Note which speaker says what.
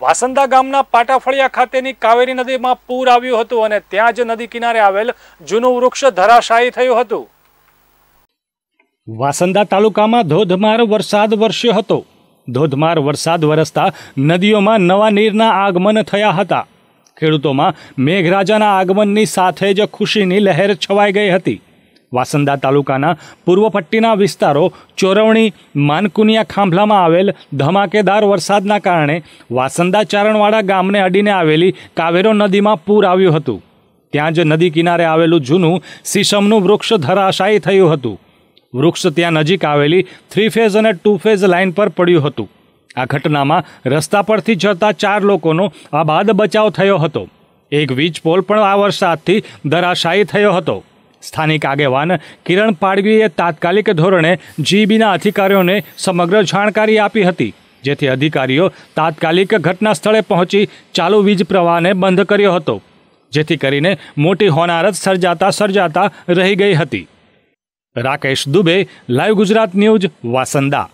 Speaker 1: વાસંદા ગામના પાટાફળિયા ખાતેની કાવેરી નદીમાં પૂર આવ્યું હતું અને ત્યાં જ નદી કિનારે આવેલ જૂનું વૃક્ષ ધરાશાયી થયું હતું
Speaker 2: વાસંદા તાલુકામાં ધોધમાર વરસાદ વરસ્યો હતો ધોધમાર વરસાદ વરસતા નદીઓમાં નવા નીરના આગમન થયા હતા ખેડૂતોમાં મેઘરાજાના આગમનની સાથે જ ખુશીની લહેર છવાઈ ગઈ હતી વાસંદા તાલુકાના પૂર્વ પટ્ટીના વિસ્તારો ચોરવણી માનકુનિયા ખાંભલામાં આવેલ ધમાકેદાર વરસાદના કારણે વાસંદા ચારણવાળા ગામને અડીને આવેલી કાવેરો નદીમાં પૂર આવ્યું હતું ત્યાં જ નદી કિનારે આવેલું જૂનું સીસમનું વૃક્ષ ધરાશાયી થયું હતું વૃક્ષ ત્યાં નજીક આવેલી થ્રી ફેઝ અને ટુ ફેઝ લાઇન પર પડ્યું હતું આ ઘટનામાં રસ્તા પરથી જતા ચાર લોકોનો આબાદ બચાવ થયો હતો એક વીજ પોલ પણ આ વરસાદથી ધરાશાયી થયો હતો સ્થાનિક આગેવાન કિરણ પાડવીએ તાત્કાલિક ધોરણે જીબીના અધિકારીઓને સમગ્ર જાણકારી આપી હતી જેથી અધિકારીઓ તાત્કાલિક ઘટના સ્થળે પહોંચી ચાલુ વીજ પ્રવાહને બંધ કર્યો હતો જેથી કરીને મોટી હોનારત સર્જાતા સર્જાતા રહી ગઈ હતી રાકેશ દુબે લાઈવ ગુજરાત ન્યૂઝ વાસંદા